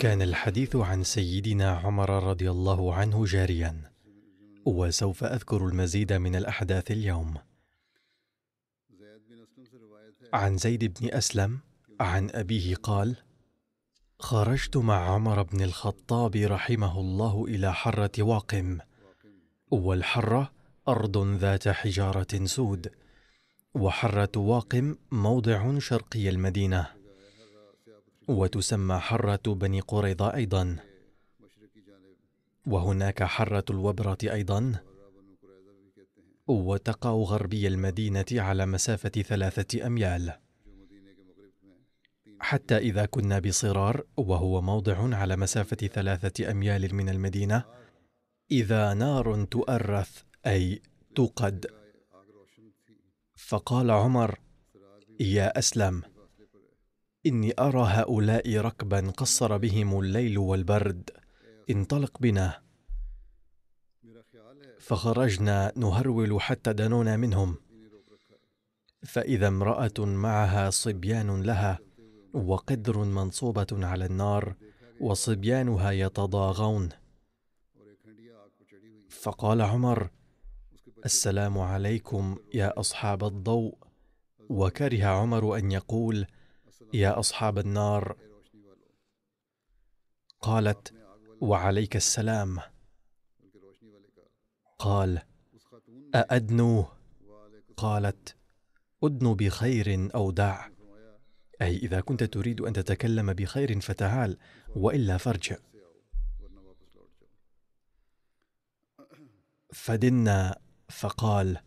كان الحديث عن سيدنا عمر رضي الله عنه جاريا وسوف اذكر المزيد من الاحداث اليوم عن زيد بن اسلم عن ابيه قال خرجت مع عمر بن الخطاب رحمه الله الى حره واقم والحره ارض ذات حجاره سود وحره واقم موضع شرقي المدينه وتسمى حرة بني قريظة أيضا وهناك حرة الوبرة أيضا وتقع غربي المدينة على مسافة ثلاثة أميال حتى إذا كنا بصرار وهو موضع على مسافة ثلاثة أميال من المدينة إذا نار تؤرث أي تقد فقال عمر يا أسلم إني أرى هؤلاء ركبا قصر بهم الليل والبرد انطلق بنا فخرجنا نهرول حتى دنونا منهم فإذا امرأة معها صبيان لها وقدر منصوبة على النار وصبيانها يتضاغون فقال عمر السلام عليكم يا أصحاب الضوء وكره عمر أن يقول يا اصحاب النار قالت وعليك السلام قال أأدنو قالت ادنو بخير او دع اي اذا كنت تريد ان تتكلم بخير فتعال والا فارجع فدنا فقال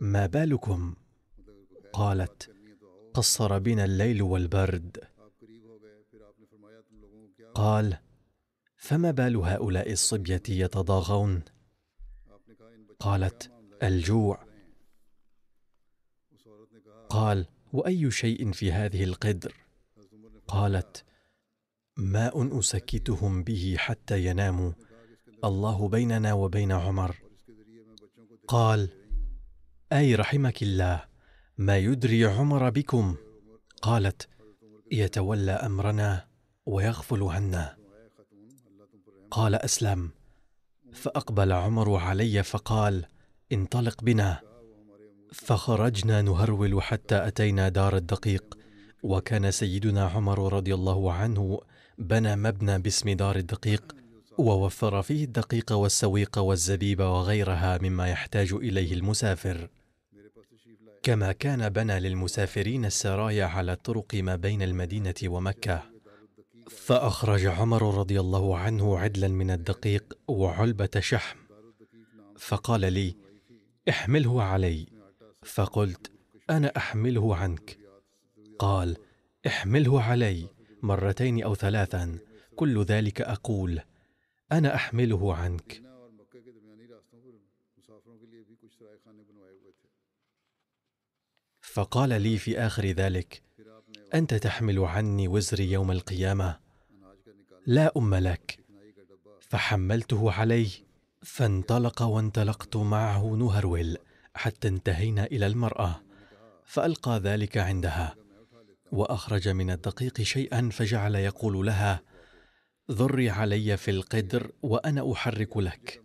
ما بالكم قالت قصر بنا الليل والبرد قال فما بال هؤلاء الصبيه يتضاغون قالت الجوع قال واي شيء في هذه القدر قالت ماء اسكتهم به حتى يناموا الله بيننا وبين عمر قال اي رحمك الله ما يدري عمر بكم قالت يتولى امرنا ويغفل عنا قال اسلم فاقبل عمر علي فقال انطلق بنا فخرجنا نهرول حتى اتينا دار الدقيق وكان سيدنا عمر رضي الله عنه بنى مبنى باسم دار الدقيق ووفر فيه الدقيق والسويق والزبيب وغيرها مما يحتاج اليه المسافر كما كان بنى للمسافرين السرايا على الطرق ما بين المدينه ومكه فاخرج عمر رضي الله عنه عدلا من الدقيق وعلبه شحم فقال لي احمله علي فقلت انا احمله عنك قال احمله علي مرتين او ثلاثا كل ذلك اقول انا احمله عنك فقال لي في اخر ذلك انت تحمل عني وزري يوم القيامه لا ام لك فحملته علي فانطلق وانطلقت معه نهرويل حتى انتهينا الى المراه فالقى ذلك عندها واخرج من الدقيق شيئا فجعل يقول لها ضري علي في القدر وانا احرك لك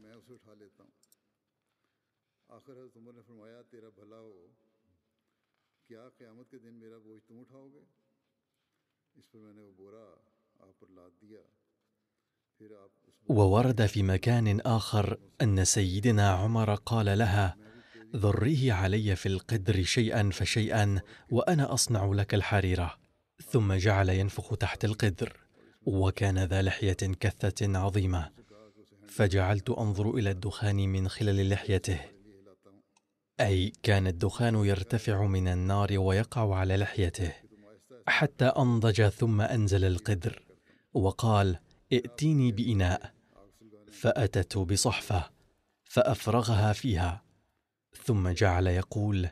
وورد في مكان اخر ان سيدنا عمر قال لها ذريه علي في القدر شيئا فشيئا وانا اصنع لك الحريره ثم جعل ينفخ تحت القدر وكان ذا لحيه كثه عظيمه فجعلت انظر الى الدخان من خلال لحيته اي كان الدخان يرتفع من النار ويقع على لحيته حتى انضج ثم انزل القدر وقال ائتيني باناء فاتت بصحفه فافرغها فيها ثم جعل يقول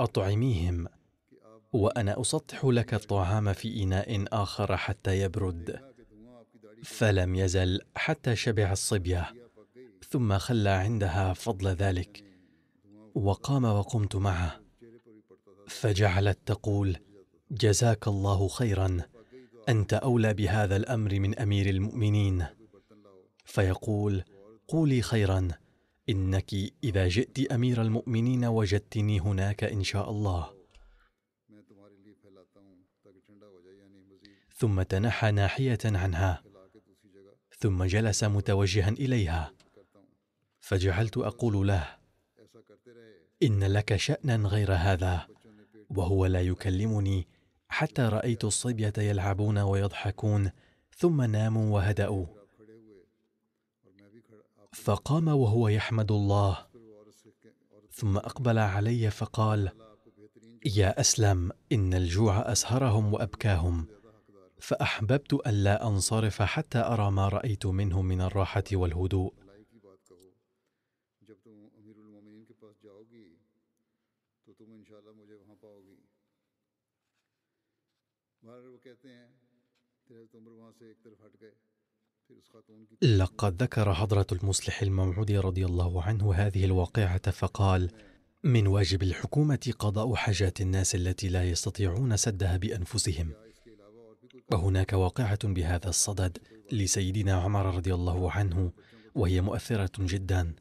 اطعميهم وانا اسطح لك الطعام في اناء اخر حتى يبرد فلم يزل حتى شبع الصبيه ثم خلى عندها فضل ذلك وقام وقمت معه فجعلت تقول جزاك الله خيرا انت اولى بهذا الامر من امير المؤمنين فيقول قولي خيرا انك اذا جئت امير المؤمنين وجدتني هناك ان شاء الله ثم تنحى ناحيه عنها ثم جلس متوجها اليها فجعلت اقول له ان لك شانا غير هذا وهو لا يكلمني حتى رايت الصبيه يلعبون ويضحكون ثم ناموا وهدأوا فقام وهو يحمد الله ثم اقبل علي فقال يا اسلم ان الجوع اسهرهم وابكاهم فاحببت الا انصرف حتى ارى ما رايت منه من الراحه والهدوء لقد ذكر حضرة المصلح الموعود رضي الله عنه هذه الواقعة فقال: من واجب الحكومة قضاء حاجات الناس التي لا يستطيعون سدها بأنفسهم. وهناك واقعة بهذا الصدد لسيدنا عمر رضي الله عنه وهي مؤثرة جدا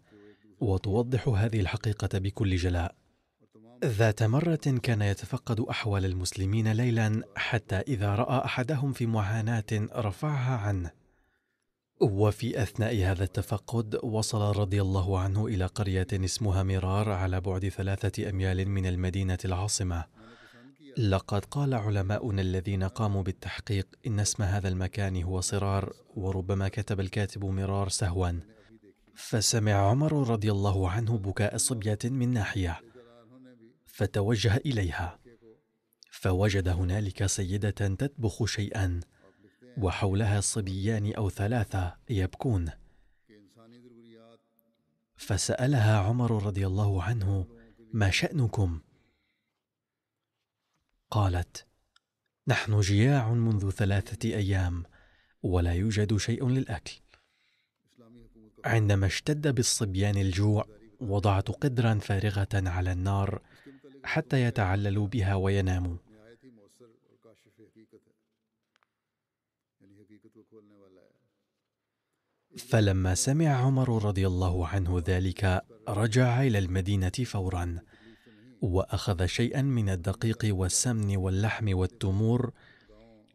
وتوضح هذه الحقيقة بكل جلاء. ذات مرة كان يتفقد أحوال المسلمين ليلا حتى إذا رأى أحدهم في معاناة رفعها عنه وفي أثناء هذا التفقد وصل رضي الله عنه إلى قرية اسمها مرار على بعد ثلاثة أميال من المدينة العاصمة لقد قال علماؤنا الذين قاموا بالتحقيق إن اسم هذا المكان هو صرار وربما كتب الكاتب مرار سهوا فسمع عمر رضي الله عنه بكاء صبية من ناحية فتوجه إليها فوجد هنالك سيدة تطبخ شيئا وحولها صبيان او ثلاثه يبكون فسالها عمر رضي الله عنه ما شانكم قالت نحن جياع منذ ثلاثه ايام ولا يوجد شيء للاكل عندما اشتد بالصبيان الجوع وضعت قدرا فارغه على النار حتى يتعللوا بها ويناموا فلما سمع عمر رضي الله عنه ذلك رجع الى المدينه فورا واخذ شيئا من الدقيق والسمن واللحم والتمور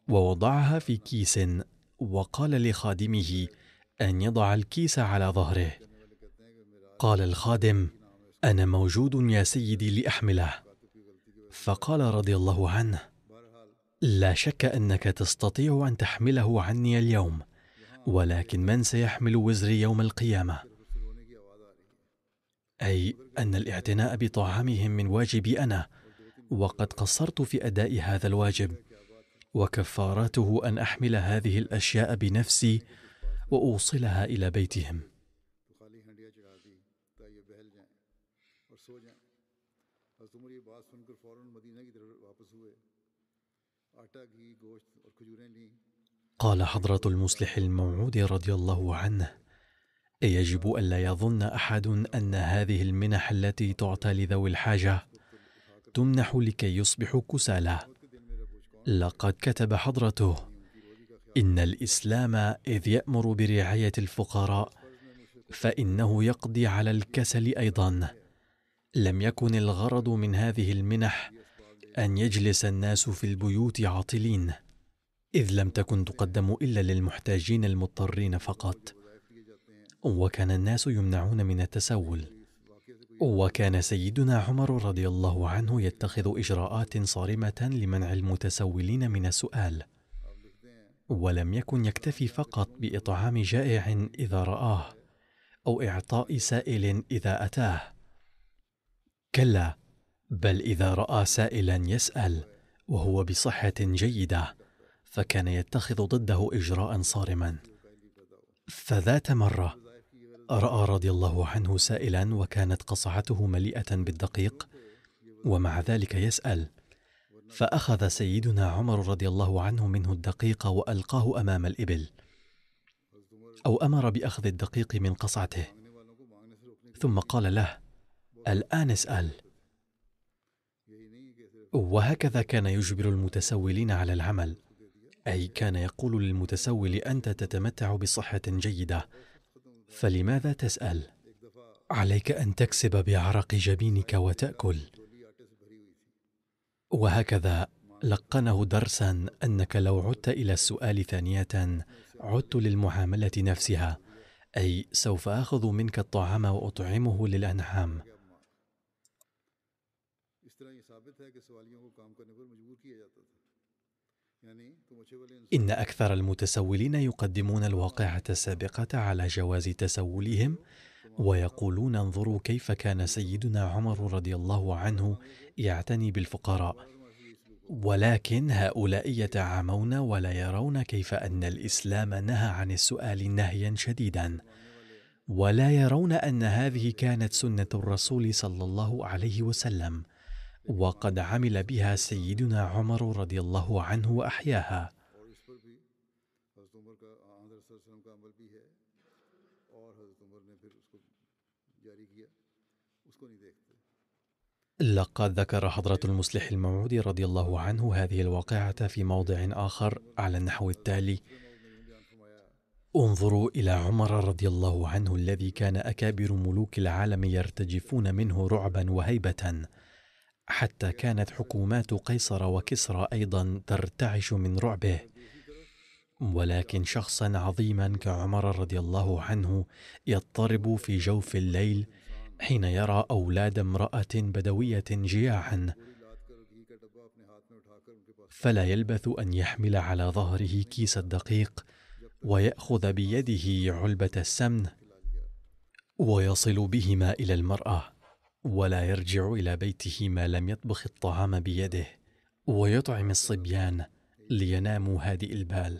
ووضعها في كيس وقال لخادمه ان يضع الكيس على ظهره قال الخادم انا موجود يا سيدي لاحمله فقال رضي الله عنه لا شك انك تستطيع ان تحمله عني اليوم ولكن من سيحمل وزري يوم القيامه اي ان الاعتناء بطعامهم من واجبي انا وقد قصرت في اداء هذا الواجب وكفارته ان احمل هذه الاشياء بنفسي واوصلها الى بيتهم آٹا گھی گوشت اور کھجوریں لیں قال حضرة المصلح الموعود رضي الله عنه: يجب ألا يظن أحد أن هذه المنح التي تعطى لذوي الحاجة تمنح لكي يصبحوا كسالى. لقد كتب حضرته: إن الإسلام إذ يأمر برعاية الفقراء فإنه يقضي على الكسل أيضا. لم يكن الغرض من هذه المنح أن يجلس الناس في البيوت عاطلين. إذ لم تكن تقدم إلا للمحتاجين المضطرين فقط وكان الناس يمنعون من التسول وكان سيدنا عمر رضي الله عنه يتخذ إجراءات صارمة لمنع المتسولين من السؤال ولم يكن يكتفي فقط بإطعام جائع إذا رآه أو إعطاء سائل إذا أتاه كلا بل إذا رأى سائلا يسأل وهو بصحة جيدة فكان يتخذ ضده اجراء صارما فذات مره راى رضي الله عنه سائلا وكانت قصعته مليئه بالدقيق ومع ذلك يسال فاخذ سيدنا عمر رضي الله عنه منه الدقيق والقاه امام الابل او امر باخذ الدقيق من قصعته ثم قال له الان اسال وهكذا كان يجبر المتسولين على العمل أي كان يقول للمتسول أنت تتمتع بصحة جيدة فلماذا تسأل؟ عليك أن تكسب بعرق جبينك وتأكل وهكذا لقنه درسا أنك لو عدت إلى السؤال ثانية عدت للمعاملة نفسها أي سوف آخذ منك الطعام وأطعمه للأنعام يعني إن أكثر المتسولين يقدمون الواقعة السابقة على جواز تسولهم ويقولون انظروا كيف كان سيدنا عمر رضي الله عنه يعتني بالفقراء ولكن هؤلاء يتعامون ولا يرون كيف ان الاسلام نهى عن السؤال نهيا شديدا ولا يرون ان هذه كانت سنه الرسول صلى الله عليه وسلم وقد عمل بها سيدنا عمر رضي الله عنه واحياها لقد ذكر حضرة المصلح الموعود رضي الله عنه هذه الواقعة في موضع آخر على النحو التالي: انظروا إلى عمر رضي الله عنه الذي كان أكابر ملوك العالم يرتجفون منه رعبا وهيبة، حتى كانت حكومات قيصر وكسرى ايضا ترتعش من رعبه ولكن شخصا عظيما كعمر رضي الله عنه يضطرب في جوف الليل حين يرى اولاد امراه بدويه جياعا فلا يلبث ان يحمل على ظهره كيس الدقيق وياخذ بيده علبه السمن ويصل بهما الى المراه ولا يرجع الى بيته ما لم يطبخ الطعام بيده ويطعم الصبيان ليناموا هادئ البال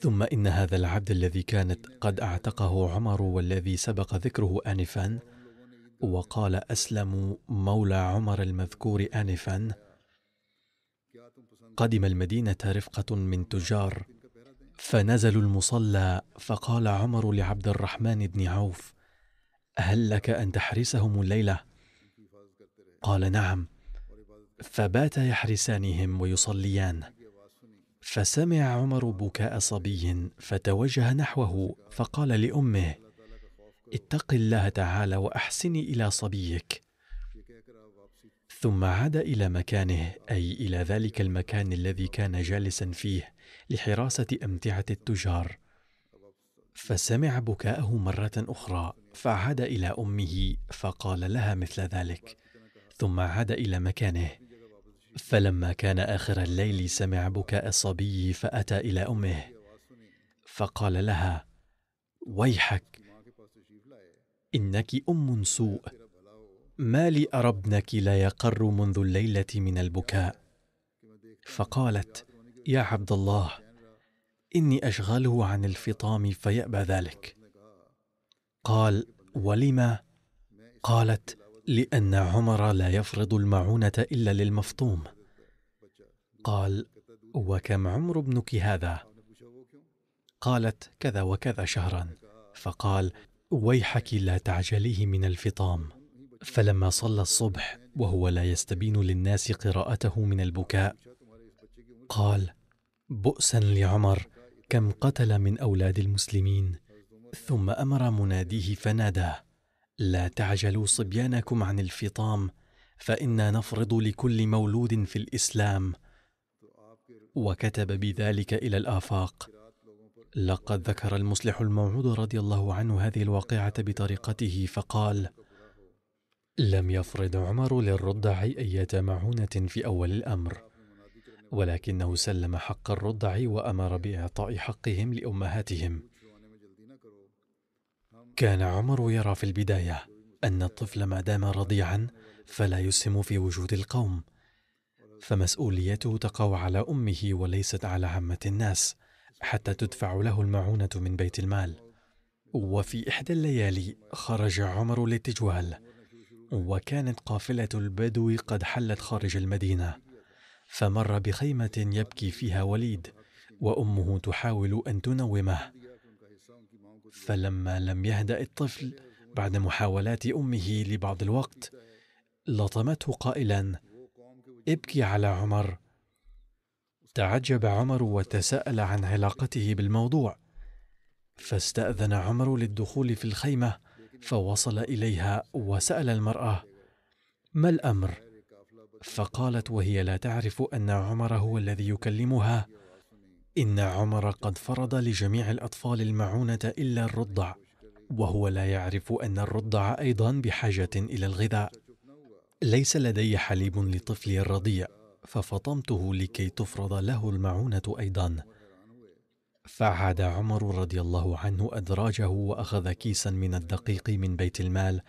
ثم ان هذا العبد الذي كانت قد اعتقه عمر والذي سبق ذكره انفا وقال اسلم مولى عمر المذكور انفا قدم المدينه رفقه من تجار فنزلوا المصلى فقال عمر لعبد الرحمن بن عوف هل لك ان تحرسهم الليله قال نعم فبات يحرسانهم ويصليان فسمع عمر بكاء صبي فتوجه نحوه فقال لامه اتق الله تعالى واحسني الى صبيك ثم عاد الى مكانه اي الى ذلك المكان الذي كان جالسا فيه لحراسه امتعه التجار فسمع بكاءه مره اخرى فعاد الى امه فقال لها مثل ذلك ثم عاد الى مكانه فلما كان اخر الليل سمع بكاء الصبي فاتى الى امه فقال لها ويحك انك ام سوء ما لي ارى ابنك لا يقر منذ الليله من البكاء فقالت يا عبد الله اني اشغله عن الفطام فيابى ذلك قال ولم قالت لان عمر لا يفرض المعونه الا للمفطوم قال وكم عمر ابنك هذا قالت كذا وكذا شهرا فقال ويحك لا تعجليه من الفطام فلما صلى الصبح وهو لا يستبين للناس قراءته من البكاء قال بؤسا لعمر كم قتل من اولاد المسلمين ثم امر مناديه فنادى لا تعجلوا صبيانكم عن الفطام فانا نفرض لكل مولود في الاسلام وكتب بذلك الى الافاق لقد ذكر المصلح الموعود رضي الله عنه هذه الواقعه بطريقته فقال لم يفرض عمر للرضع اية معونة في أول الأمر، ولكنه سلم حق الرضع وأمر بإعطاء حقهم لأمهاتهم، كان عمر يرى في البدايه ان الطفل ما دام رضيعا فلا يسهم في وجود القوم فمسؤوليته تقع على امه وليست على عامه الناس حتى تدفع له المعونه من بيت المال وفي احدى الليالي خرج عمر للتجوال وكانت قافله البدو قد حلت خارج المدينه فمر بخيمه يبكي فيها وليد وامه تحاول ان تنومه فلما لم يهدأ الطفل بعد محاولات أمه لبعض الوقت لطمته قائلا ابكي على عمر تعجب عمر وتساءل عن علاقته بالموضوع فاستاذن عمر للدخول في الخيمه فوصل اليها وسال المراه ما الامر فقالت وهي لا تعرف ان عمر هو الذي يكلمها إن عمر قد فرض لجميع الأطفال المعونة إلا الرضع وهو لا يعرف أن الرضع أيضا بحاجة إلى الغذاء ليس لدي حليب لطفلي الرضيع ففطمته لكي تفرض له المعونة أيضا فعاد عمر رضي الله عنه أدراجه وأخذ كيسا من الدقيق من بيت المال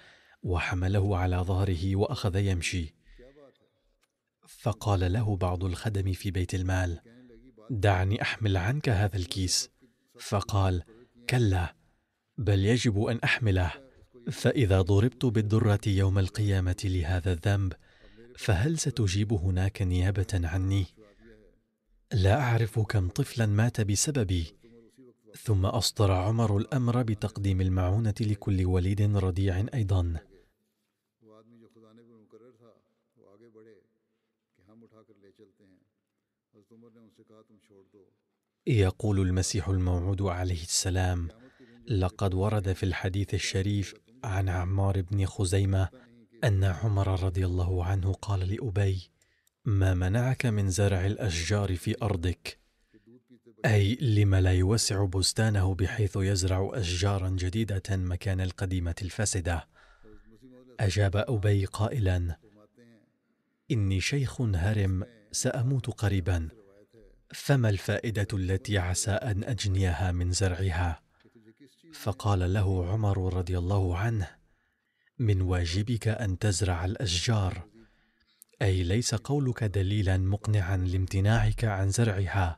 وحمله على ظهره وأخذ يمشي فقال له بعض الخدم في بيت المال دعني احمل عنك هذا الكيس فقال كلا بل يجب ان احمله فاذا ضربت بالدره يوم القيامه لهذا الذنب فهل ستجيب هناك نيابه عني لا اعرف كم طفلا مات بسببي ثم اصدر عمر الامر بتقديم المعونه لكل وليد رضيع ايضا يقول المسيح الموعود عليه السلام لقد ورد في الحديث الشريف عن عمار بن خزيمه ان عمر رضي الله عنه قال لابي ما منعك من زرع الاشجار في ارضك اي لم لا يوسع بستانه بحيث يزرع اشجارا جديده مكان القديمه الفاسده اجاب ابي قائلا اني شيخ هرم ساموت قريبا فما الفائده التي عسى ان اجنيها من زرعها فقال له عمر رضي الله عنه من واجبك ان تزرع الاشجار اي ليس قولك دليلا مقنعا لامتناعك عن زرعها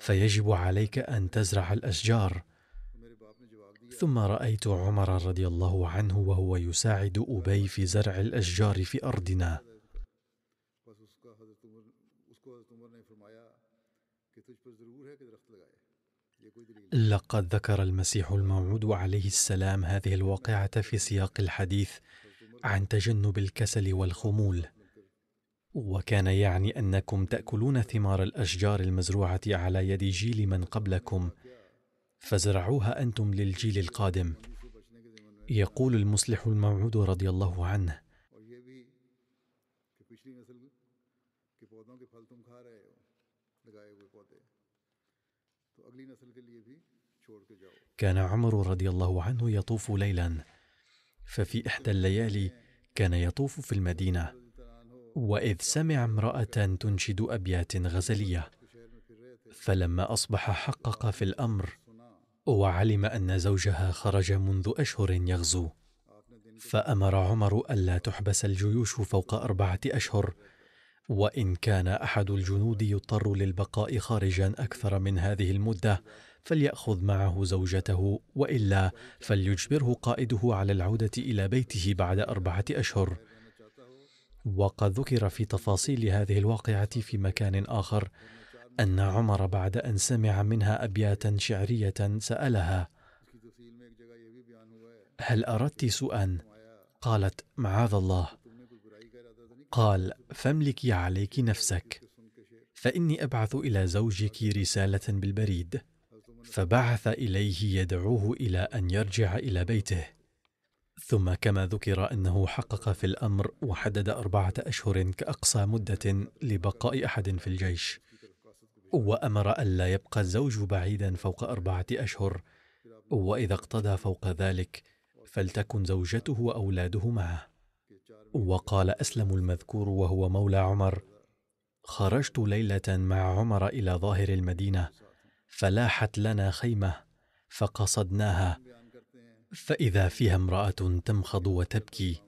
فيجب عليك ان تزرع الاشجار ثم رايت عمر رضي الله عنه وهو يساعد ابي في زرع الاشجار في ارضنا لقد ذكر المسيح الموعود عليه السلام هذه الواقعه في سياق الحديث عن تجنب الكسل والخمول وكان يعني انكم تاكلون ثمار الاشجار المزروعه على يد جيل من قبلكم فزرعوها انتم للجيل القادم يقول المصلح الموعود رضي الله عنه كان عمر رضي الله عنه يطوف ليلا ففي احدى الليالي كان يطوف في المدينه واذ سمع امراه تنشد ابيات غزليه فلما اصبح حقق في الامر وعلم ان زوجها خرج منذ اشهر يغزو فامر عمر الا تحبس الجيوش فوق اربعه اشهر وان كان احد الجنود يضطر للبقاء خارجا اكثر من هذه المده فليأخذ معه زوجته وإلا فليجبره قائده على العودة إلى بيته بعد أربعة أشهر وقد ذكر في تفاصيل هذه الواقعة في مكان آخر أن عمر بعد أن سمع منها أبياتا شعرية سألها هل أردت سوءا؟ قالت معاذ الله قال فاملكي عليك نفسك فإني أبعث إلى زوجك رسالة بالبريد فبعث اليه يدعوه الى ان يرجع الى بيته ثم كما ذكر انه حقق في الامر وحدد اربعه اشهر كاقصى مده لبقاء احد في الجيش وامر الا يبقى الزوج بعيدا فوق اربعه اشهر واذا اقتضى فوق ذلك فلتكن زوجته واولاده معه وقال اسلم المذكور وهو مولى عمر خرجت ليله مع عمر الى ظاهر المدينه فلاحت لنا خيمه فقصدناها فاذا فيها امراه تمخض وتبكي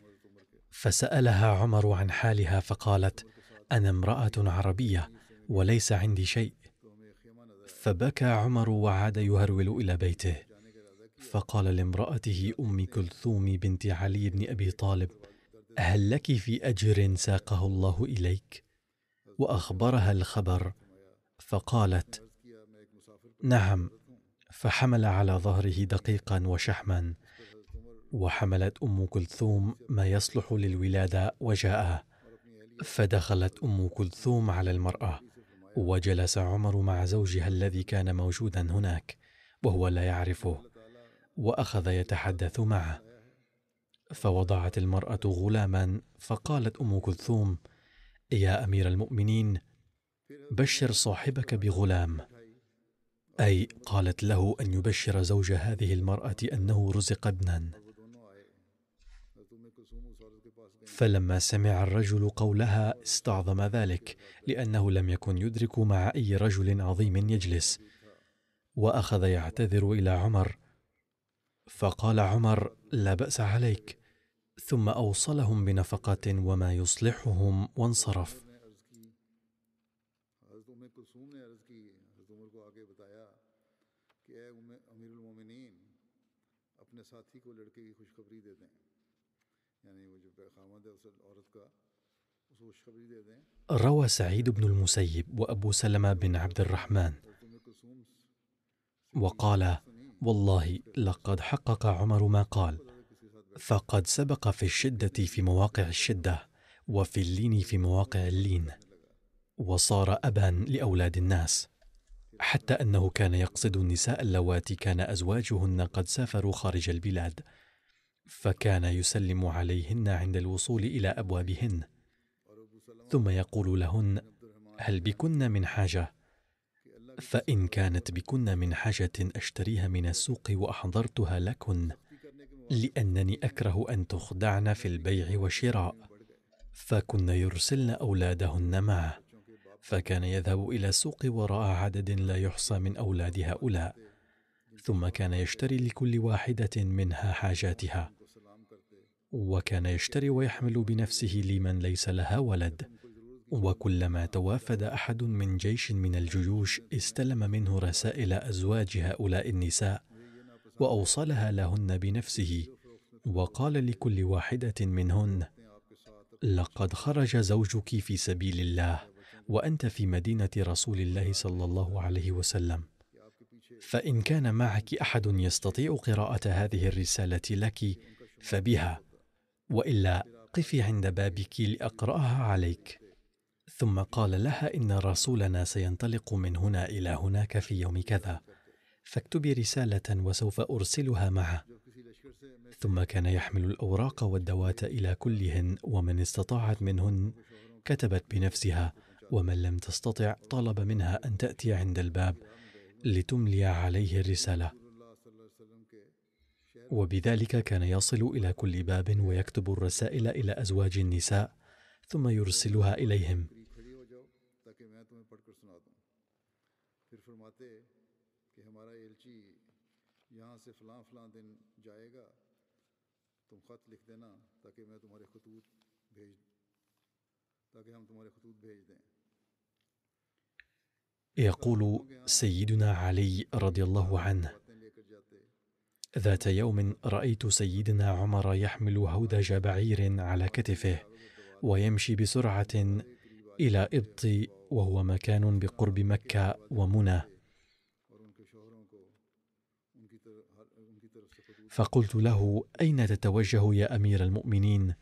فسالها عمر عن حالها فقالت انا امراه عربيه وليس عندي شيء فبكى عمر وعاد يهرول الى بيته فقال لامراته ام كلثوم بنت علي بن ابي طالب هل لك في اجر ساقه الله اليك واخبرها الخبر فقالت نعم فحمل على ظهره دقيقا وشحما وحملت ام كلثوم ما يصلح للولاده وجاء فدخلت ام كلثوم على المراه وجلس عمر مع زوجها الذي كان موجودا هناك وهو لا يعرفه واخذ يتحدث معه فوضعت المراه غلاما فقالت ام كلثوم يا امير المؤمنين بشر صاحبك بغلام اي قالت له ان يبشر زوج هذه المراه انه رزق ابنا فلما سمع الرجل قولها استعظم ذلك لانه لم يكن يدرك مع اي رجل عظيم يجلس واخذ يعتذر الى عمر فقال عمر لا باس عليك ثم اوصلهم بنفقه وما يصلحهم وانصرف روى سعيد بن المسيب وأبو سلمة بن عبد الرحمن وقال والله لقد حقق عمر ما قال فقد سبق في الشدة في مواقع الشدة وفي اللين في مواقع اللين وصار أبا لأولاد الناس حتى أنه كان يقصد النساء اللواتي كان أزواجهن قد سافروا خارج البلاد فكان يسلم عليهن عند الوصول إلى أبوابهن ثم يقول لهن هل بكن من حاجه فان كانت بكن من حاجه اشتريها من السوق واحضرتها لكن لانني اكره ان تخدعن في البيع والشراء فكن يرسلن اولادهن معه فكان يذهب الى السوق وراء عدد لا يحصى من اولاد هؤلاء ثم كان يشتري لكل واحده منها حاجاتها وكان يشتري ويحمل بنفسه لمن ليس لها ولد وكلما توافد احد من جيش من الجيوش استلم منه رسائل ازواج هؤلاء النساء واوصلها لهن بنفسه وقال لكل واحده منهن لقد خرج زوجك في سبيل الله وانت في مدينه رسول الله صلى الله عليه وسلم فان كان معك احد يستطيع قراءه هذه الرساله لك فبها والا قفي عند بابك لاقراها عليك ثم قال لها ان رسولنا سينطلق من هنا الى هناك في يوم كذا فاكتبي رساله وسوف ارسلها معه ثم كان يحمل الاوراق والدوات الى كلهن ومن استطاعت منهن كتبت بنفسها ومن لم تستطع طلب منها ان تاتي عند الباب لتملي عليه الرساله وبذلك كان يصل الى كل باب ويكتب الرسائل الى ازواج النساء ثم يرسلها اليهم يقول سيدنا علي رضي الله عنه ذات يوم رايت سيدنا عمر يحمل هودج بعير على كتفه ويمشي بسرعه الى ابط وهو مكان بقرب مكه ومنى فقلت له اين تتوجه يا امير المؤمنين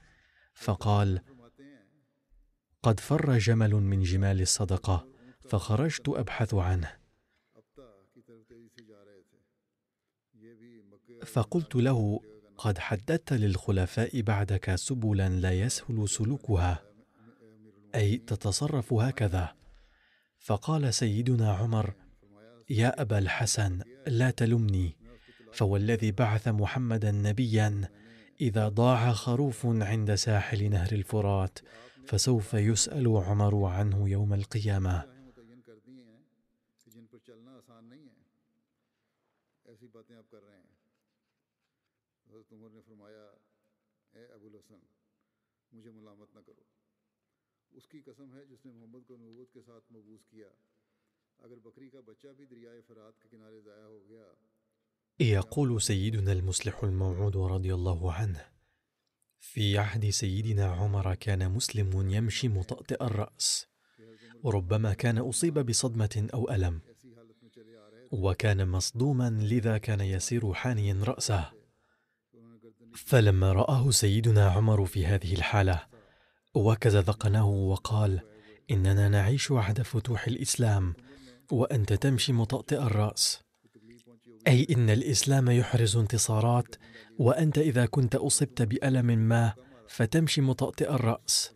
فقال قد فر جمل من جمال الصدقه فخرجت ابحث عنه فقلت له قد حددت للخلفاء بعدك سبلا لا يسهل سلوكها اي تتصرف هكذا فقال سيدنا عمر يا ابا الحسن لا تلمني فوالذي بعث محمدا نبيا اذا ضاع خروف عند ساحل نهر الفرات فسوف يسال عمر عنه يوم القيامه حضرت عمر نے فرمایا اے ابو الحسن مجھے ملامت نہ کرو اس کی قسم ہے جس نے محمد کو نبوت کے ساتھ مبوس کیا اگر بکری کا بچہ بھی دریائے فرات کے کنارے ضائع ہو گیا إيه يقول سيدنا المصلح الموعود رضي الله عنه في عهد سيدنا عمر كان مسلم يمشي مطأطئ الرأس وربما كان أصيب بصدمة أو ألم وكان مصدوما لذا كان يسير حانيا رأسه فلما راه سيدنا عمر في هذه الحاله وكز ذقنه وقال اننا نعيش عهد فتوح الاسلام وانت تمشي مطأطئ الراس اي ان الاسلام يحرز انتصارات وانت اذا كنت اصبت بالم ما فتمشي مطأطئ الراس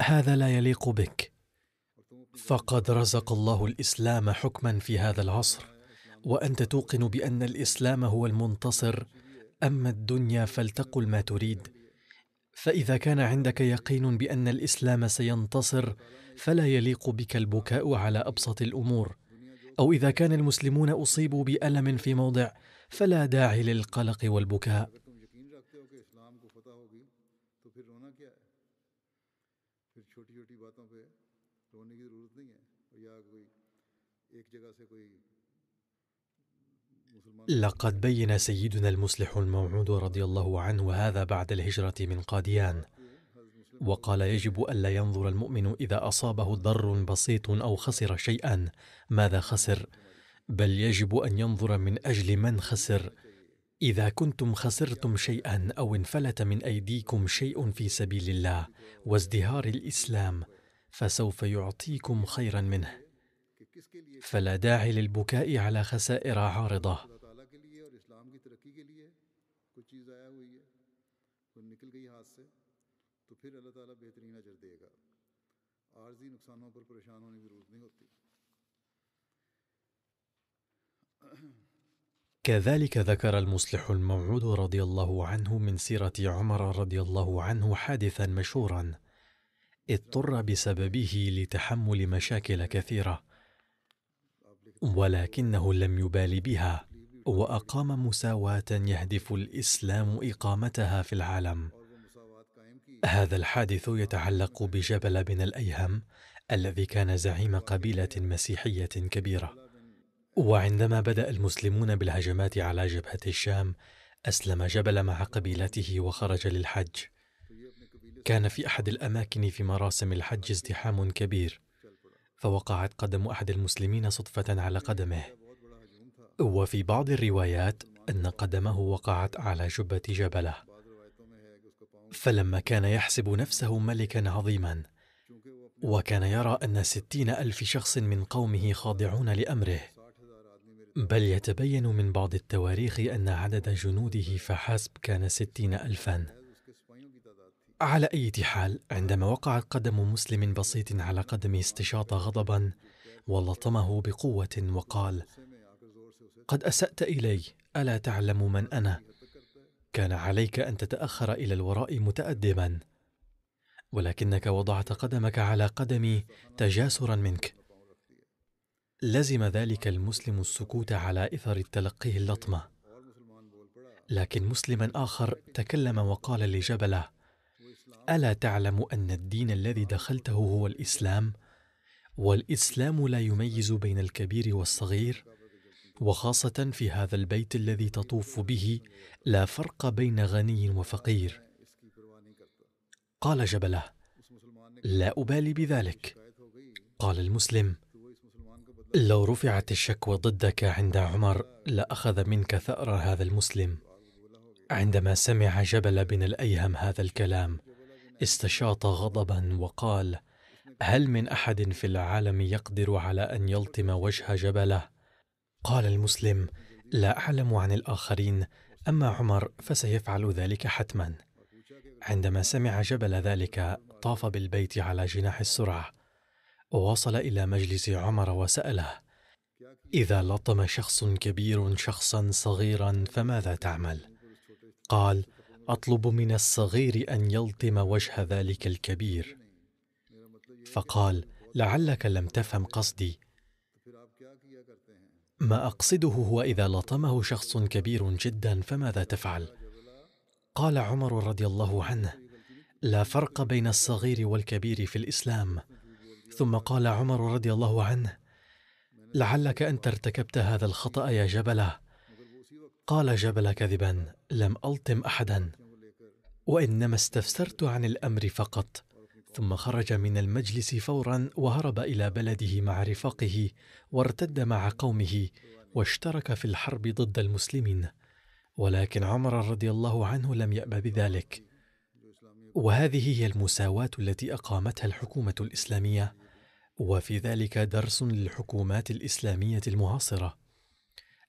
هذا لا يليق بك فقد رزق الله الاسلام حكما في هذا العصر وانت توقن بان الاسلام هو المنتصر اما الدنيا فلتقل ما تريد فاذا كان عندك يقين بان الاسلام سينتصر فلا يليق بك البكاء على ابسط الامور او اذا كان المسلمون اصيبوا بالم في موضع فلا داعي للقلق والبكاء لقد بين سيدنا المصلح الموعود رضي الله عنه هذا بعد الهجرة من قاديان وقال يجب ألا ينظر المؤمن إذا أصابه ضر بسيط أو خسر شيئا ماذا خسر بل يجب أن ينظر من أجل من خسر إذا كنتم خسرتم شيئا أو انفلت من أيديكم شيء في سبيل الله وازدهار الإسلام فسوف يعطيكم خيرا منه فلا داعي للبكاء على خسائر عارضه كذلك ذكر المصلح الموعود رضي الله عنه من سيرة عمر رضي الله عنه حادثا مشهورا اضطر بسببه لتحمل مشاكل كثيرة ولكنه لم يبال بها وأقام مساواة يهدف الإسلام إقامتها في العالم هذا الحادث يتعلق بجبل بن الايهم الذي كان زعيم قبيله مسيحيه كبيره وعندما بدا المسلمون بالهجمات على جبهه الشام اسلم جبل مع قبيلته وخرج للحج كان في احد الاماكن في مراسم الحج ازدحام كبير فوقعت قدم احد المسلمين صدفه على قدمه وفي بعض الروايات ان قدمه وقعت على جبه جبله فلما كان يحسب نفسه ملكا عظيما وكان يرى أن ستين ألف شخص من قومه خاضعون لأمره بل يتبين من بعض التواريخ أن عدد جنوده فحسب كان ستين ألفا على أي حال عندما وقعت قدم مسلم بسيط على قدمه استشاط غضبا ولطمه بقوة وقال قد أسأت إلي ألا تعلم من أنا كان عليك ان تتاخر الى الوراء متادبا ولكنك وضعت قدمك على قدمي تجاسرا منك لزم ذلك المسلم السكوت على اثر التلقيه اللطمه لكن مسلما اخر تكلم وقال لجبله الا تعلم ان الدين الذي دخلته هو الاسلام والاسلام لا يميز بين الكبير والصغير وخاصه في هذا البيت الذي تطوف به لا فرق بين غني وفقير قال جبله لا ابالي بذلك قال المسلم لو رفعت الشكوى ضدك عند عمر لاخذ منك ثار هذا المسلم عندما سمع جبل بن الايهم هذا الكلام استشاط غضبا وقال هل من احد في العالم يقدر على ان يلطم وجه جبله قال المسلم لا اعلم عن الاخرين أما عمر فسيفعل ذلك حتما عندما سمع جبل ذلك طاف بالبيت على جناح السرعة ووصل إلى مجلس عمر وسأله إذا لطم شخص كبير شخصا صغيرا فماذا تعمل؟ قال أطلب من الصغير أن يلطم وجه ذلك الكبير فقال لعلك لم تفهم قصدي ما اقصده هو اذا لطمه شخص كبير جدا فماذا تفعل قال عمر رضي الله عنه لا فرق بين الصغير والكبير في الاسلام ثم قال عمر رضي الله عنه لعلك انت ارتكبت هذا الخطا يا جبله قال جبل كذبا لم الطم احدا وانما استفسرت عن الامر فقط ثم خرج من المجلس فورا وهرب الى بلده مع رفاقه وارتد مع قومه واشترك في الحرب ضد المسلمين ولكن عمر رضي الله عنه لم يأبى بذلك وهذه هي المساواة التي أقامتها الحكومة الإسلامية وفي ذلك درس للحكومات الإسلامية المعاصرة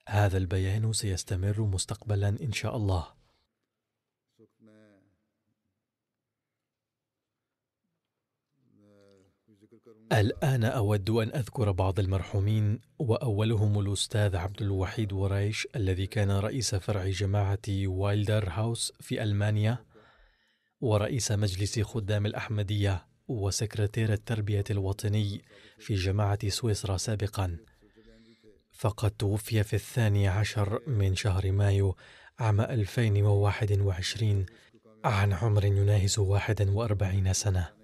هذا البيان سيستمر مستقبلا إن شاء الله الآن أود أن أذكر بعض المرحومين وأولهم الأستاذ عبد الوحيد وريش الذي كان رئيس فرع جماعة وايلدر هاوس في ألمانيا ورئيس مجلس خدام الأحمدية وسكرتير التربية الوطني في جماعة سويسرا سابقا فقد توفي في الثاني عشر من شهر مايو عام 2021 عن عمر يناهز 41 سنة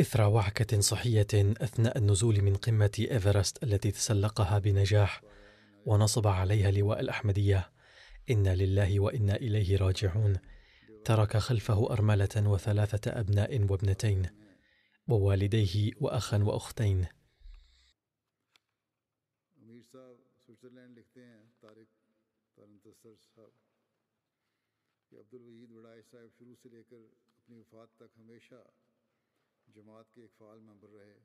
إثر وعكة صحية أثناء النزول من قمة إيفرست التي تسلقها بنجاح ونصب عليها لواء الأحمدية إنا لله وإنا إليه راجعون ترك خلفه أرملة وثلاثة أبناء وابنتين ووالديه وأخا وأختين عبد الوحید بڑائی صاحب شروع سے لے کر اپنی وفات تک ہمیشہ جماعت کے ایک فعال ممبر رہے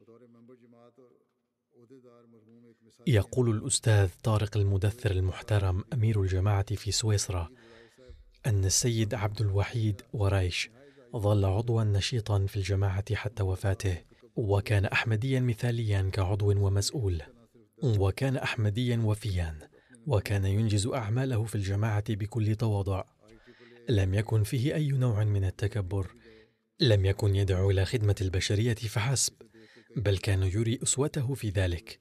بطور ممبر جماعت اور يقول الأستاذ طارق المدثر المحترم أمير الجماعة في سويسرا أن السيد عبد الوحيد ورايش ظل عضوا نشيطا في الجماعة حتى وفاته وكان أحمديا مثاليا كعضو ومسؤول وكان أحمديا وفيا وكان ينجز أعماله في الجماعة بكل تواضع لم يكن فيه أي نوع من التكبر لم يكن يدعو إلى خدمة البشرية فحسب بل كان يري أسوته في ذلك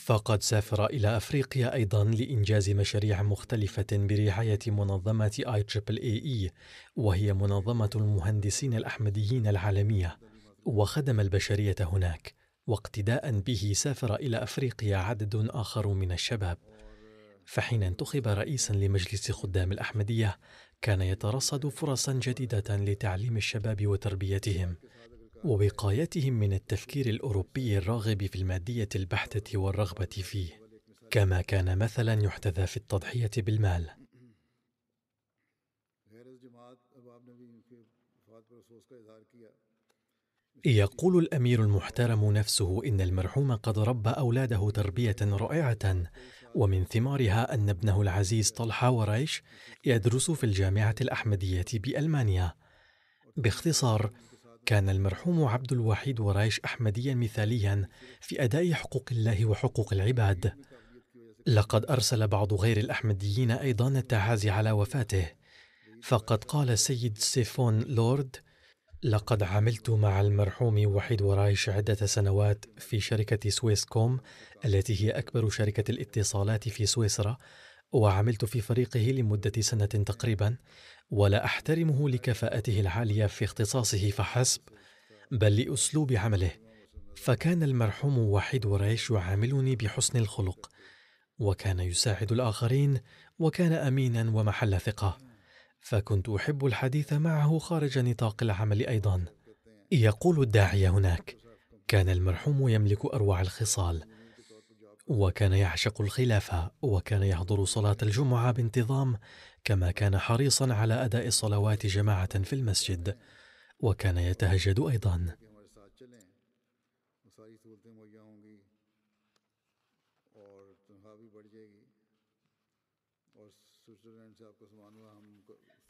فقد سافر إلى أفريقيا أيضا لإنجاز مشاريع مختلفة برعاية منظمة IEEE وهي منظمة المهندسين الأحمديين العالمية وخدم البشريه هناك واقتداء به سافر الى افريقيا عدد اخر من الشباب فحين انتخب رئيسا لمجلس خدام الاحمديه كان يترصد فرصا جديده لتعليم الشباب وتربيتهم ووقايتهم من التفكير الاوروبي الراغب في الماديه البحته والرغبه فيه كما كان مثلا يحتذى في التضحيه بالمال يقول الامير المحترم نفسه ان المرحوم قد ربى اولاده تربيه رائعه ومن ثمارها ان ابنه العزيز طلحه وريش يدرس في الجامعه الاحمديه بالمانيا باختصار كان المرحوم عبد الوحيد وريش احمديا مثاليا في اداء حقوق الله وحقوق العباد لقد ارسل بعض غير الاحمديين ايضا التعازي على وفاته فقد قال السيد سيفون لورد لقد عملت مع المرحوم وحيد ورايش عدة سنوات في شركة سويس كوم التي هي أكبر شركة الاتصالات في سويسرا وعملت في فريقه لمدة سنة تقريبا ولا أحترمه لكفاءته العالية في اختصاصه فحسب بل لأسلوب عمله فكان المرحوم وحيد ورايش يعاملني بحسن الخلق وكان يساعد الآخرين وكان أمينا ومحل ثقة فكنت احب الحديث معه خارج نطاق العمل ايضا يقول الداعيه هناك كان المرحوم يملك اروع الخصال وكان يعشق الخلافه وكان يحضر صلاه الجمعه بانتظام كما كان حريصا على اداء الصلوات جماعه في المسجد وكان يتهجد ايضا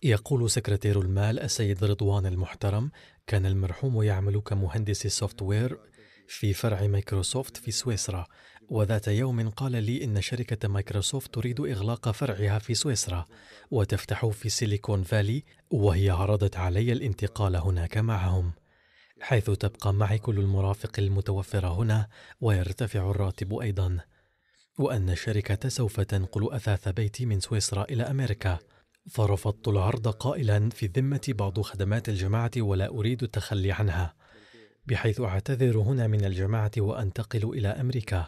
يقول سكرتير المال السيد رضوان المحترم كان المرحوم يعمل كمهندس سوفت وير في فرع مايكروسوفت في سويسرا وذات يوم قال لي إن شركة مايكروسوفت تريد إغلاق فرعها في سويسرا وتفتح في سيليكون فالي وهي عرضت علي الانتقال هناك معهم حيث تبقى معي كل المرافق المتوفرة هنا ويرتفع الراتب أيضا وأن الشركة سوف تنقل أثاث بيتي من سويسرا إلى أمريكا فرفضت العرض قائلا في ذمة بعض خدمات الجماعة ولا أريد التخلي عنها بحيث أعتذر هنا من الجماعة وأنتقل إلى أمريكا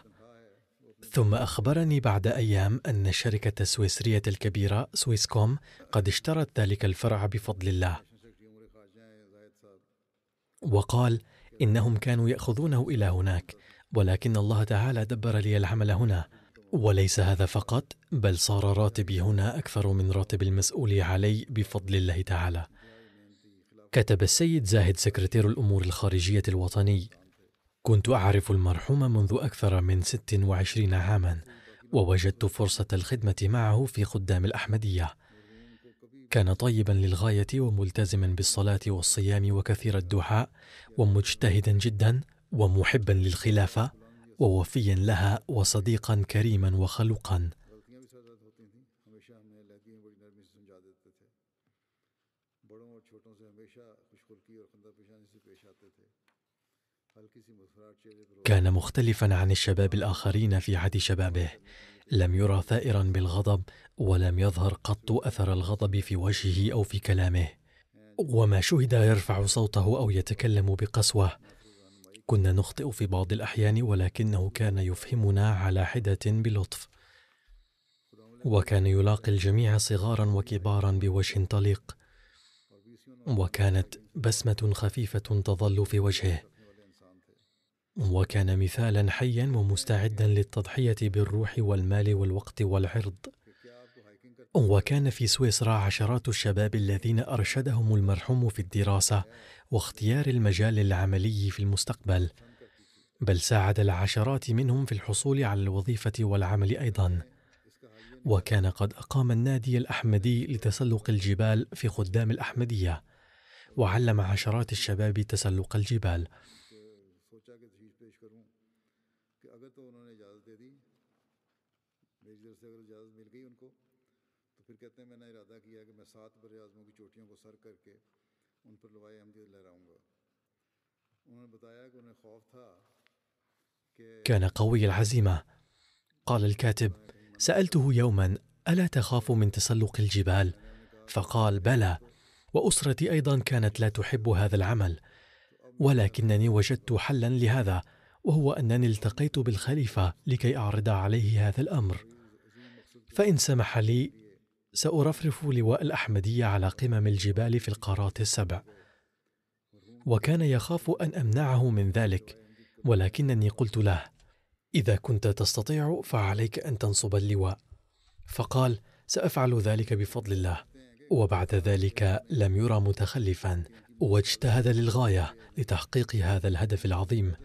ثم أخبرني بعد أيام أن الشركة السويسرية الكبيرة سويسكوم قد اشترت ذلك الفرع بفضل الله وقال إنهم كانوا يأخذونه إلى هناك ولكن الله تعالى دبر لي العمل هنا وليس هذا فقط بل صار راتبي هنا اكثر من راتب المسؤول علي بفضل الله تعالى كتب السيد زاهد سكرتير الامور الخارجيه الوطني كنت اعرف المرحوم منذ اكثر من 26 عاما ووجدت فرصه الخدمه معه في خدام الاحمديه كان طيبا للغايه وملتزما بالصلاه والصيام وكثير الدعاء ومجتهدا جدا ومحبا للخلافه ووفيا لها وصديقا كريما وخلوقا كان مختلفا عن الشباب الاخرين في عهد شبابه لم يرى ثائرا بالغضب ولم يظهر قط اثر الغضب في وجهه او في كلامه وما شهد يرفع صوته او يتكلم بقسوه كنا نخطئ في بعض الأحيان ولكنه كان يفهمنا على حدة بلطف وكان يلاقي الجميع صغارا وكبارا بوجه طليق وكانت بسمة خفيفة تظل في وجهه وكان مثالا حيا ومستعدا للتضحية بالروح والمال والوقت والعرض وكان في سويسرا عشرات الشباب الذين أرشدهم المرحوم في الدراسة واختيار المجال العملي في المستقبل بل ساعد العشرات منهم في الحصول على الوظيفه والعمل ايضا وكان قد اقام النادي الاحمدي لتسلق الجبال في خدام الاحمديه وعلم عشرات الشباب تسلق الجبال میں نے ارادہ کیا کہ میں سات بر اعظموں کی چوٹیوں کو سر کر کے كان قوي العزيمه قال الكاتب سالته يوما الا تخاف من تسلق الجبال فقال بلى واسرتي ايضا كانت لا تحب هذا العمل ولكنني وجدت حلا لهذا وهو انني التقيت بالخليفه لكي اعرض عليه هذا الامر فان سمح لي سأرفرف لواء الأحمدية على قمم الجبال في القارات السبع وكان يخاف أن أمنعه من ذلك ولكنني قلت له إذا كنت تستطيع فعليك أن تنصب اللواء فقال سأفعل ذلك بفضل الله وبعد ذلك لم يرى متخلفا واجتهد للغاية لتحقيق هذا الهدف العظيم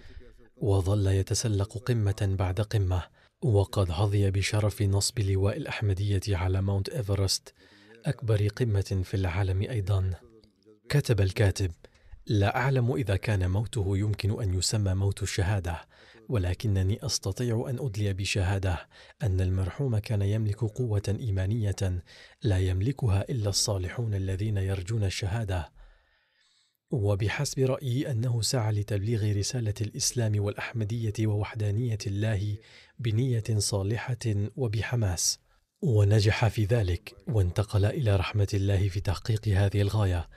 وظل يتسلق قمة بعد قمة وقد حظي بشرف نصب لواء الأحمدية على ماونت إيفرست أكبر قمة في العالم أيضا كتب الكاتب لا أعلم إذا كان موته يمكن أن يسمى موت الشهادة ولكنني أستطيع أن أدلي بشهادة أن المرحوم كان يملك قوة إيمانية لا يملكها إلا الصالحون الذين يرجون الشهادة وبحسب رأيي أنه سعى لتبليغ رسالة الإسلام والأحمدية ووحدانية الله بنيه صالحه وبحماس ونجح في ذلك وانتقل الى رحمه الله في تحقيق هذه الغايه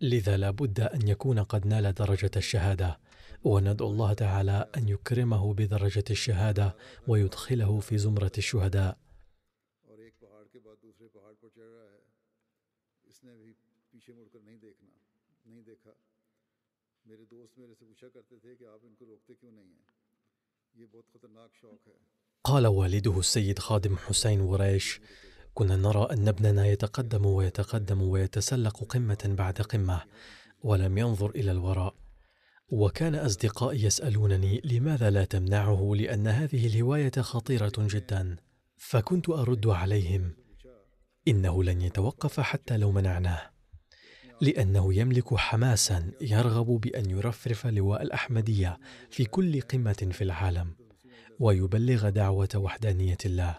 لذا لا بد ان يكون قد نال درجه الشهاده وندعو الله تعالى ان يكرمه بدرجه الشهاده ويدخله في زمره الشهداء میرے دوست میرے سے پوچھا کرتے تھے کہ آپ ان کو روکتے کیوں نہیں ہیں قال والده السيد خادم حسين وريش كنا نرى ان ابننا يتقدم ويتقدم ويتسلق قمه بعد قمه ولم ينظر الى الوراء وكان اصدقائي يسالونني لماذا لا تمنعه لان هذه الهوايه خطيره جدا فكنت ارد عليهم انه لن يتوقف حتى لو منعناه لأنه يملك حماسا يرغب بأن يرفرف لواء الأحمدية في كل قمة في العالم ويبلغ دعوة وحدانية الله.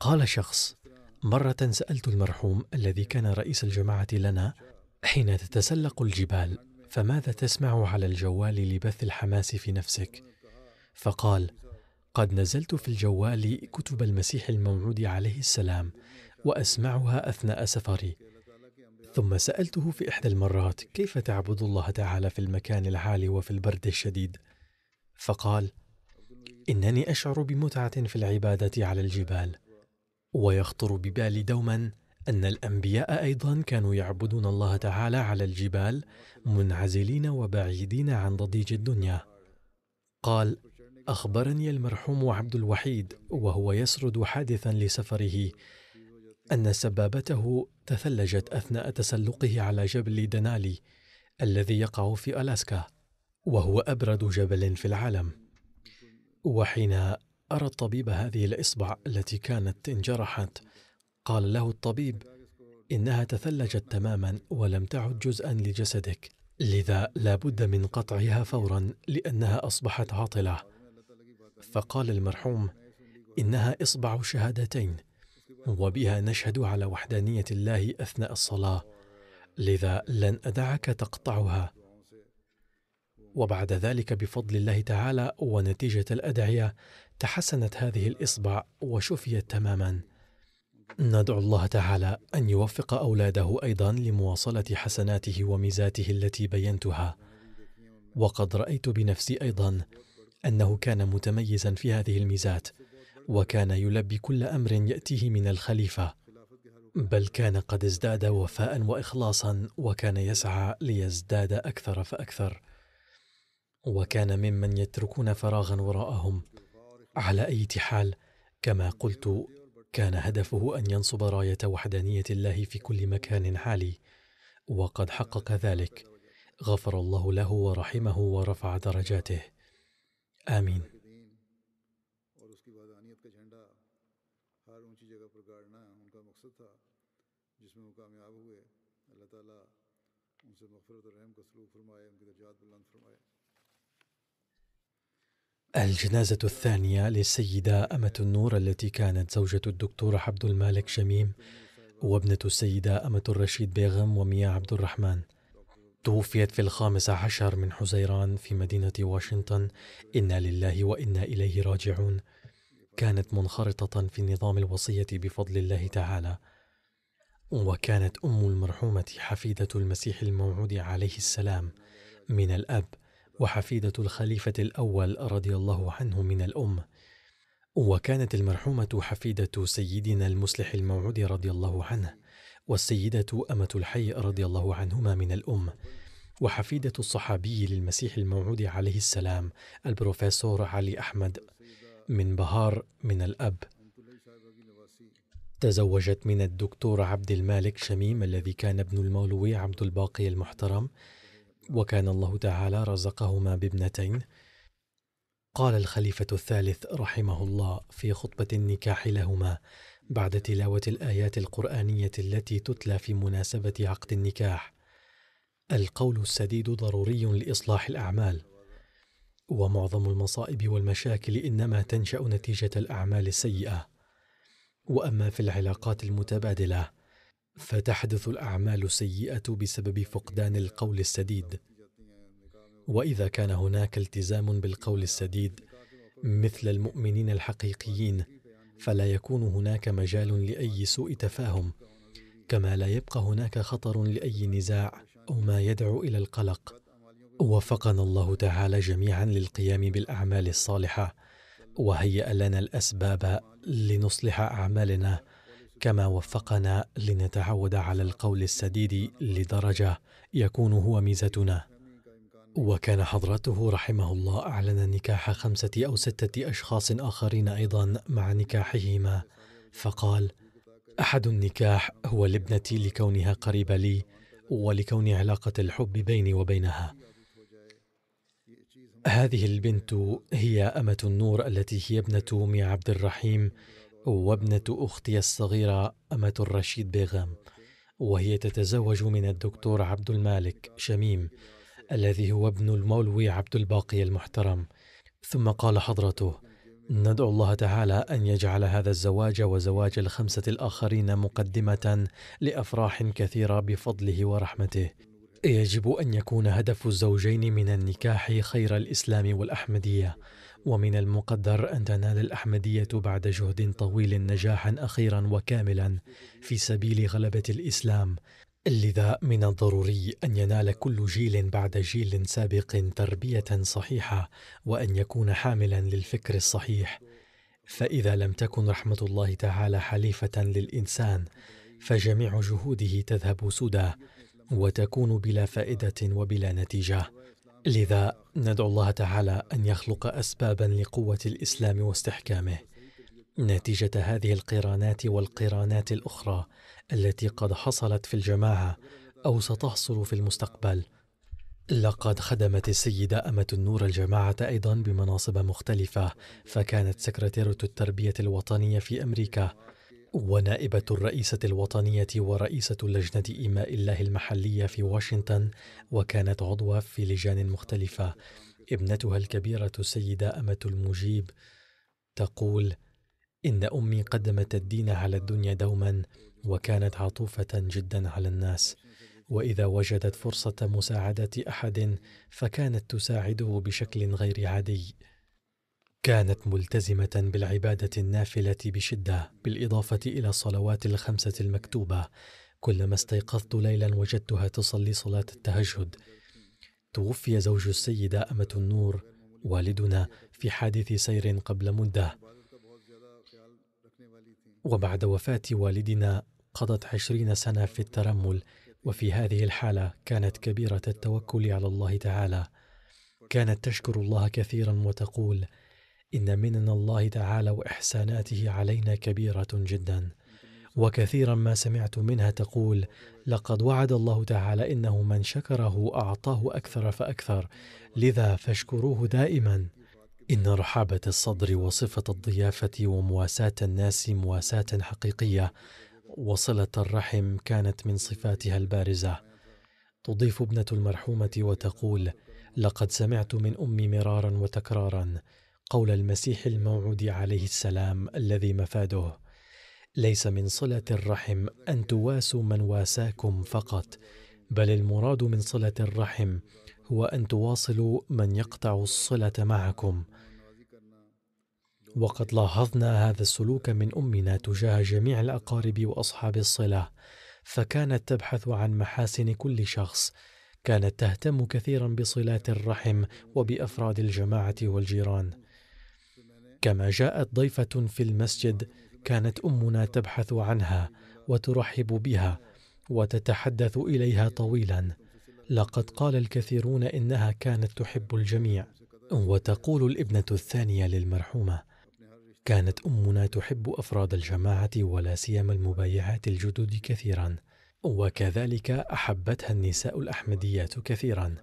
قال شخص: مرة سألت المرحوم الذي كان رئيس الجماعة لنا حين تتسلق الجبال فماذا تسمع على الجوال لبث الحماس في نفسك؟ فقال: قد نزلت في الجوال كتب المسيح الموعود عليه السلام وأسمعها أثناء سفري. ثم سألته في إحدى المرات كيف تعبد الله تعالى في المكان العالي وفي البرد الشديد فقال إنني أشعر بمتعة في العبادة على الجبال ويخطر ببالي دوما أن الأنبياء أيضا كانوا يعبدون الله تعالى على الجبال منعزلين وبعيدين عن ضجيج الدنيا قال أخبرني المرحوم عبد الوحيد وهو يسرد حادثا لسفره أن سبابته تثلجت أثناء تسلقه على جبل دنالي الذي يقع في ألاسكا وهو أبرد جبل في العالم وحين أرى الطبيب هذه الإصبع التي كانت انجرحت قال له الطبيب إنها تثلجت تماما ولم تعد جزءا لجسدك لذا لا بد من قطعها فورا لأنها أصبحت عاطلة فقال المرحوم إنها إصبع شهادتين وبها نشهد على وحدانيه الله اثناء الصلاه لذا لن ادعك تقطعها وبعد ذلك بفضل الله تعالى ونتيجه الادعيه تحسنت هذه الاصبع وشفيت تماما ندعو الله تعالى ان يوفق اولاده ايضا لمواصله حسناته وميزاته التي بينتها وقد رايت بنفسي ايضا انه كان متميزا في هذه الميزات وكان يلبي كل امر ياتيه من الخليفه بل كان قد ازداد وفاء واخلاصا وكان يسعى ليزداد اكثر فاكثر وكان ممن يتركون فراغا وراءهم على اي حال كما قلت كان هدفه ان ينصب رايه وحدانيه الله في كل مكان حالي وقد حقق ذلك غفر الله له ورحمه ورفع درجاته امين الجنازة الثانية للسيدة أمة النور التي كانت زوجة الدكتور عبد المالك شميم وابنة السيدة أمة الرشيد بيغم وميا عبد الرحمن توفيت في الخامس عشر من حزيران في مدينة واشنطن إنا لله وإنا إليه راجعون كانت منخرطة في نظام الوصية بفضل الله تعالى وكانت ام المرحومه حفيده المسيح الموعود عليه السلام من الاب وحفيده الخليفه الاول رضي الله عنه من الام وكانت المرحومه حفيده سيدنا المصلح الموعود رضي الله عنه والسيده امه الحي رضي الله عنهما من الام وحفيده الصحابي للمسيح الموعود عليه السلام البروفيسور علي احمد من بهار من الاب تزوجت من الدكتور عبد المالك شميم الذي كان ابن المولوي عبد الباقي المحترم وكان الله تعالى رزقهما بابنتين قال الخليفة الثالث رحمه الله في خطبة النكاح لهما بعد تلاوة الآيات القرآنية التي تتلى في مناسبة عقد النكاح: القول السديد ضروري لإصلاح الأعمال، ومعظم المصائب والمشاكل إنما تنشأ نتيجة الأعمال السيئة، واما في العلاقات المتبادله فتحدث الاعمال السيئه بسبب فقدان القول السديد واذا كان هناك التزام بالقول السديد مثل المؤمنين الحقيقيين فلا يكون هناك مجال لاي سوء تفاهم كما لا يبقى هناك خطر لاي نزاع او ما يدعو الى القلق وفقنا الله تعالى جميعا للقيام بالاعمال الصالحه وهيأ لنا الأسباب لنصلح أعمالنا كما وفقنا لنتعود على القول السديد لدرجة يكون هو ميزتنا وكان حضرته رحمه الله أعلن نكاح خمسة أو ستة أشخاص آخرين أيضا مع نكاحهما فقال أحد النكاح هو لابنتي لكونها قريبة لي ولكون علاقة الحب بيني وبينها هذه البنت هي أمة النور التي هي ابنة أمي عبد الرحيم وابنة أختي الصغيرة أمة الرشيد بيغام وهي تتزوج من الدكتور عبد المالك شميم الذي هو ابن المولوي عبد الباقي المحترم ثم قال حضرته ندعو الله تعالى أن يجعل هذا الزواج وزواج الخمسة الآخرين مقدمة لأفراح كثيرة بفضله ورحمته يجب أن يكون هدف الزوجين من النكاح خير الإسلام والأحمدية ومن المقدر أن تنال الأحمدية بعد جهد طويل نجاحا أخيرا وكاملا في سبيل غلبة الإسلام لذا من الضروري أن ينال كل جيل بعد جيل سابق تربية صحيحة وأن يكون حاملا للفكر الصحيح فإذا لم تكن رحمة الله تعالى حليفة للإنسان فجميع جهوده تذهب سدى وتكون بلا فائده وبلا نتيجه لذا ندعو الله تعالى ان يخلق اسبابا لقوه الاسلام واستحكامه نتيجه هذه القرانات والقرانات الاخرى التي قد حصلت في الجماعه او ستحصل في المستقبل لقد خدمت السيدة أمة النور الجماعة أيضا بمناصب مختلفة فكانت سكرتيرة التربية الوطنية في أمريكا ونائبة الرئيسة الوطنية ورئيسة لجنة إيماء الله المحلية في واشنطن وكانت عضوة في لجان مختلفة ابنتها الكبيرة السيدة أمة المجيب تقول إن أمي قدمت الدين على الدنيا دوما وكانت عطوفة جدا على الناس وإذا وجدت فرصة مساعدة أحد فكانت تساعده بشكل غير عادي كانت ملتزمة بالعبادة النافلة بشدة بالإضافة إلى الصلوات الخمسة المكتوبة كلما استيقظت ليلا وجدتها تصلي صلاة التهجد توفي زوج السيدة أمة النور والدنا في حادث سير قبل مدة وبعد وفاة والدنا قضت عشرين سنة في الترمل وفي هذه الحالة كانت كبيرة التوكل على الله تعالى كانت تشكر الله كثيرا وتقول إن منن الله تعالى وإحساناته علينا كبيرة جدا وكثيرا ما سمعت منها تقول لقد وعد الله تعالى إنه من شكره أعطاه أكثر فأكثر لذا فاشكروه دائما إن رحابة الصدر وصفة الضيافة ومواساة الناس مواساة حقيقية وصلة الرحم كانت من صفاتها البارزة تضيف ابنة المرحومة وتقول لقد سمعت من أمي مرارا وتكرارا قول المسيح الموعود عليه السلام الذي مفاده ليس من صله الرحم ان تواسوا من واساكم فقط بل المراد من صله الرحم هو ان تواصلوا من يقطع الصله معكم وقد لاحظنا هذا السلوك من امنا تجاه جميع الاقارب واصحاب الصله فكانت تبحث عن محاسن كل شخص كانت تهتم كثيرا بصلات الرحم وبافراد الجماعه والجيران كما جاءت ضيفه في المسجد كانت امنا تبحث عنها وترحب بها وتتحدث اليها طويلا لقد قال الكثيرون انها كانت تحب الجميع وتقول الابنه الثانيه للمرحومه كانت امنا تحب افراد الجماعه ولا سيما المبايعات الجدد كثيرا وكذلك احبتها النساء الاحمديات كثيرا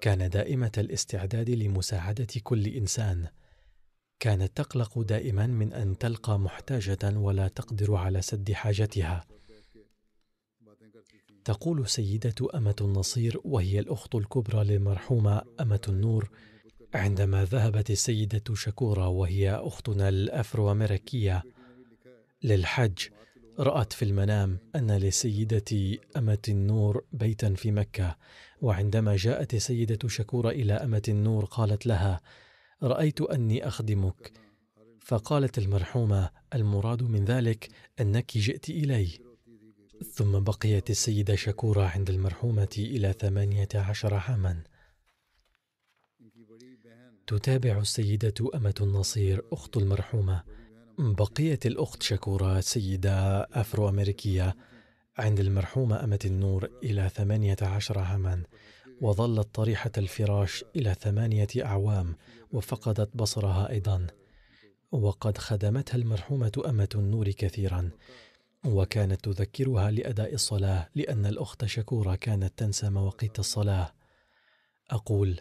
كان دائمه الاستعداد لمساعده كل انسان كانت تقلق دائما من ان تلقى محتاجه ولا تقدر على سد حاجتها تقول سيده امه النصير وهي الاخت الكبرى للمرحومه امه النور عندما ذهبت السيده شكوره وهي اختنا الافرو امريكيه للحج رأت في المنام أن لسيدة أمة النور بيتا في مكة، وعندما جاءت السيدة شكورة إلى أمة النور قالت لها: رايت اني اخدمك فقالت المرحومه المراد من ذلك انك جئت الي ثم بقيت السيده شكوره عند المرحومه الى ثمانيه عشر عاما تتابع السيده امه النصير اخت المرحومه بقيت الاخت شكوره سيده افرو امريكيه عند المرحومه امه النور الى ثمانيه عشر عاما وظلت طريحة الفراش إلى ثمانية أعوام وفقدت بصرها أيضا وقد خدمتها المرحومة أمة النور كثيرا وكانت تذكرها لأداء الصلاة لأن الأخت شكورة كانت تنسى مواقيت الصلاة أقول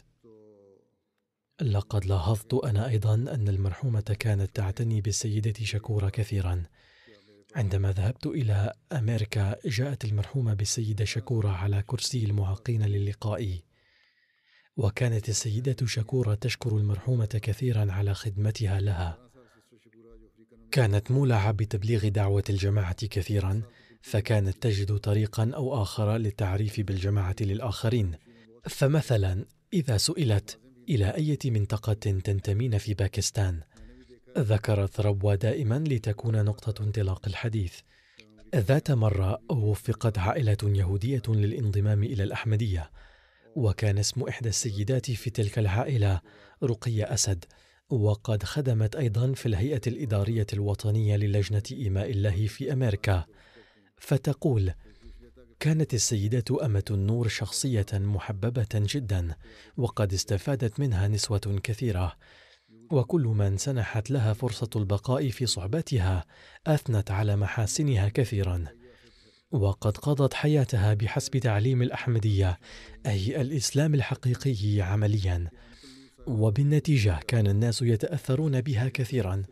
لقد لاحظت أنا أيضا أن المرحومة كانت تعتني بالسيدة شكورة كثيرا عندما ذهبت إلى أمريكا جاءت المرحومة بالسيدة شكورة على كرسي المعاقين للقاء وكانت السيدة شكورة تشكر المرحومة كثيرا على خدمتها لها كانت مولعة بتبليغ دعوة الجماعة كثيرا فكانت تجد طريقا أو آخر للتعريف بالجماعة للآخرين فمثلا إذا سئلت إلى أية منطقة تنتمين في باكستان ذكرت ربوة دائما لتكون نقطة انطلاق الحديث ذات مرة وفقت عائلة يهودية للانضمام إلى الأحمدية وكان اسم إحدى السيدات في تلك العائلة رقية أسد وقد خدمت أيضا في الهيئة الإدارية الوطنية للجنة إيماء الله في أمريكا فتقول كانت السيدة أمة النور شخصية محببة جدا وقد استفادت منها نسوة كثيرة وكل من سنحت لها فرصه البقاء في صعبتها اثنت على محاسنها كثيرا وقد قضت حياتها بحسب تعليم الاحمديه اي الاسلام الحقيقي عمليا وبالنتيجه كان الناس يتاثرون بها كثيرا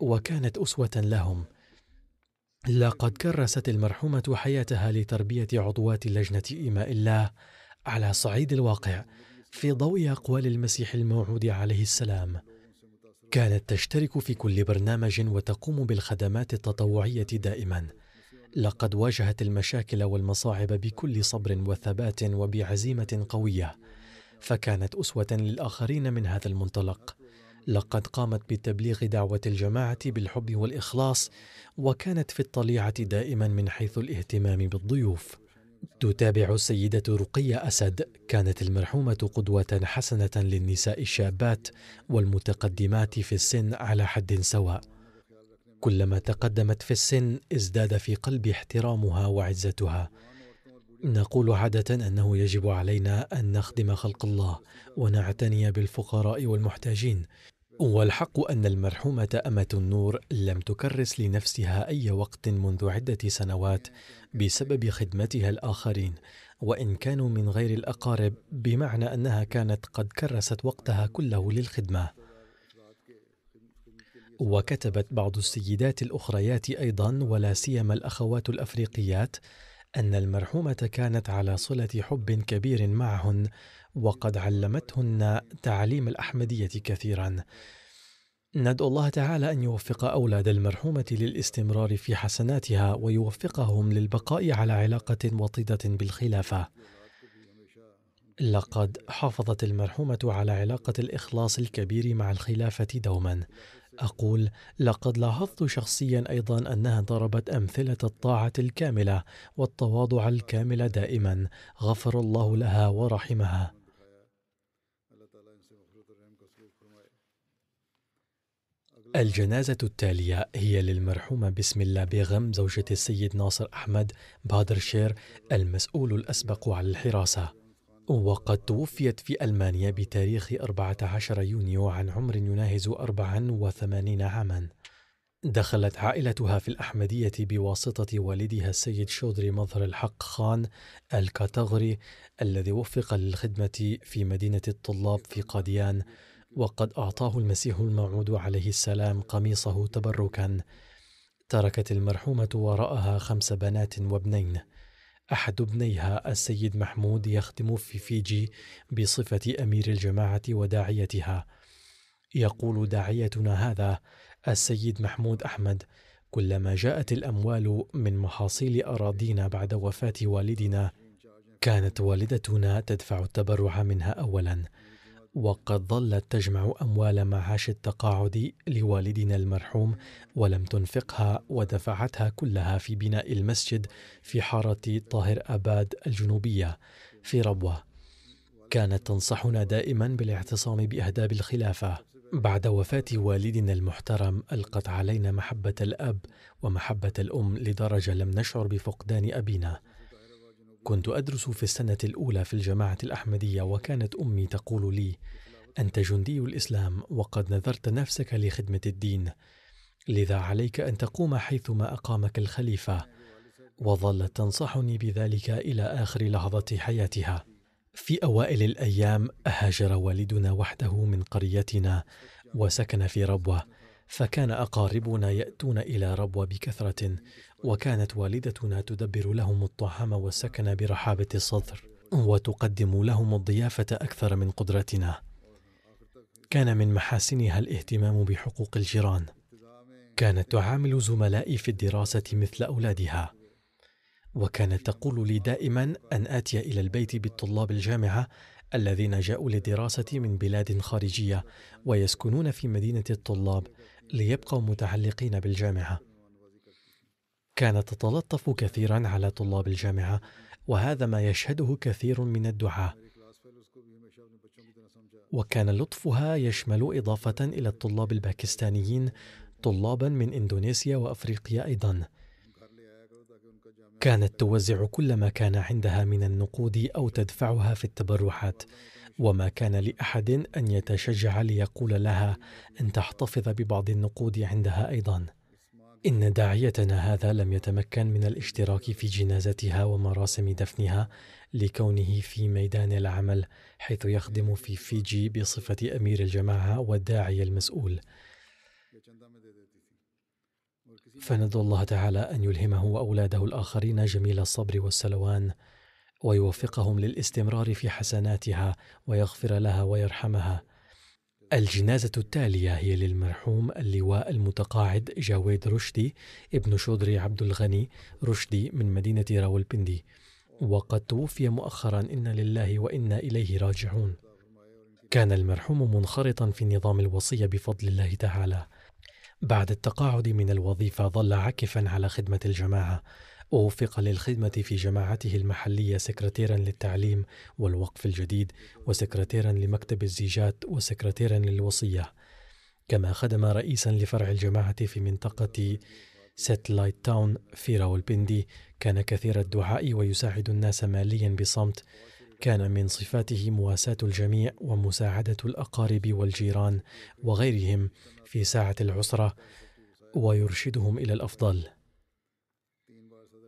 وكانت اسوه لهم لقد كرست المرحومه حياتها لتربيه عضوات لجنه ايماء الله على صعيد الواقع في ضوء اقوال المسيح الموعود عليه السلام كانت تشترك في كل برنامج وتقوم بالخدمات التطوعيه دائما لقد واجهت المشاكل والمصاعب بكل صبر وثبات وبعزيمه قويه فكانت اسوه للاخرين من هذا المنطلق لقد قامت بتبليغ دعوه الجماعه بالحب والاخلاص وكانت في الطليعه دائما من حيث الاهتمام بالضيوف تتابع السيدة رقية أسد كانت المرحومة قدوة حسنة للنساء الشابات والمتقدمات في السن على حد سواء كلما تقدمت في السن ازداد في قلبي احترامها وعزتها نقول عادة أنه يجب علينا أن نخدم خلق الله ونعتني بالفقراء والمحتاجين والحق أن المرحومة أمة النور لم تكرس لنفسها أي وقت منذ عدة سنوات بسبب خدمتها الآخرين وإن كانوا من غير الأقارب بمعنى أنها كانت قد كرست وقتها كله للخدمة وكتبت بعض السيدات الأخريات أيضا ولا سيما الأخوات الأفريقيات أن المرحومة كانت على صلة حب كبير معهن وقد علمتهن تعليم الأحمدية كثيرا ندعو الله تعالى أن يوفق أولاد المرحومة للاستمرار في حسناتها ويوفقهم للبقاء على علاقة وطيدة بالخلافة لقد حافظت المرحومة على علاقة الإخلاص الكبير مع الخلافة دوما أقول لقد لاحظت شخصيا أيضا أنها ضربت أمثلة الطاعة الكاملة والتواضع الكامل دائما غفر الله لها ورحمها الجنازة التالية هي للمرحومة بسم الله بيغم زوجة السيد ناصر أحمد بادر شير المسؤول الأسبق على الحراسة وقد توفيت في ألمانيا بتاريخ 14 يونيو عن عمر يناهز 84 عاما دخلت عائلتها في الأحمدية بواسطة والدها السيد شودري مظهر الحق خان الكاتغري الذي وفق للخدمة في مدينة الطلاب في قاديان وقد أعطاه المسيح الموعود عليه السلام قميصه تبركا تركت المرحومة وراءها خمس بنات وابنين أحد ابنيها السيد محمود يخدم في فيجي بصفة أمير الجماعة وداعيتها يقول داعيتنا هذا السيد محمود أحمد كلما جاءت الأموال من محاصيل أراضينا بعد وفاة والدنا كانت والدتنا تدفع التبرع منها أولاً وقد ظلت تجمع أموال معاش التقاعد لوالدنا المرحوم ولم تنفقها ودفعتها كلها في بناء المسجد في حارة طاهر أباد الجنوبية في ربوة كانت تنصحنا دائما بالاعتصام بأهداب الخلافة بعد وفاة والدنا المحترم ألقت علينا محبة الأب ومحبة الأم لدرجة لم نشعر بفقدان أبينا كنت أدرس في السنة الأولى في الجماعة الأحمدية وكانت أمي تقول لي: أنت جندي الإسلام وقد نذرت نفسك لخدمة الدين، لذا عليك أن تقوم حيثما أقامك الخليفة، وظلت تنصحني بذلك إلى آخر لحظة حياتها. في أوائل الأيام هاجر والدنا وحده من قريتنا وسكن في ربوة. فكان اقاربنا ياتون الى ربوه بكثره وكانت والدتنا تدبر لهم الطعام والسكن برحابه الصدر وتقدم لهم الضيافه اكثر من قدرتنا كان من محاسنها الاهتمام بحقوق الجيران كانت تعامل زملائي في الدراسه مثل اولادها وكانت تقول لي دائما ان اتي الى البيت بالطلاب الجامعه الذين جاءوا للدراسه من بلاد خارجيه ويسكنون في مدينه الطلاب ليبقوا متعلقين بالجامعه كانت تتلطف كثيرا على طلاب الجامعه وهذا ما يشهده كثير من الدعاه وكان لطفها يشمل اضافه الى الطلاب الباكستانيين طلابا من اندونيسيا وافريقيا ايضا كانت توزع كل ما كان عندها من النقود او تدفعها في التبرعات وما كان لاحد ان يتشجع ليقول لها ان تحتفظ ببعض النقود عندها ايضا ان داعيتنا هذا لم يتمكن من الاشتراك في جنازتها ومراسم دفنها لكونه في ميدان العمل حيث يخدم في فيجي بصفه امير الجماعه والداعيه المسؤول فندعو الله تعالى ان يلهمه واولاده الاخرين جميل الصبر والسلوان ويوفقهم للاستمرار في حسناتها ويغفر لها ويرحمها الجنازة التالية هي للمرحوم اللواء المتقاعد جاويد رشدي ابن شودري عبد الغني رشدي من مدينة راولبندي وقد توفي مؤخرا إنا لله وإنا إليه راجعون كان المرحوم منخرطا في نظام الوصية بفضل الله تعالى بعد التقاعد من الوظيفة ظل عاكفا على خدمة الجماعة ووفق للخدمة في جماعته المحلية سكرتيرا للتعليم والوقف الجديد وسكرتيرا لمكتب الزيجات وسكرتيرا للوصية كما خدم رئيسا لفرع الجماعة في منطقة ستلايت تاون في راولبندي كان كثير الدعاء ويساعد الناس ماليا بصمت كان من صفاته مواساة الجميع ومساعدة الأقارب والجيران وغيرهم في ساعة العسرة ويرشدهم إلى الأفضل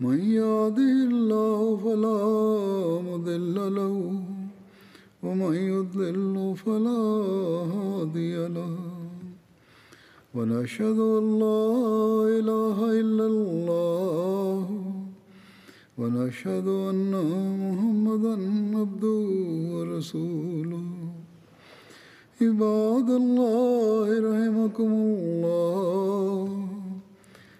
من يهده الله فلا مضل له ومن يضلل فلا هادي له ونشهد ان لا اله الا الله ونشهد ان محمدا عبده ورسوله عباد الله رحمكم الله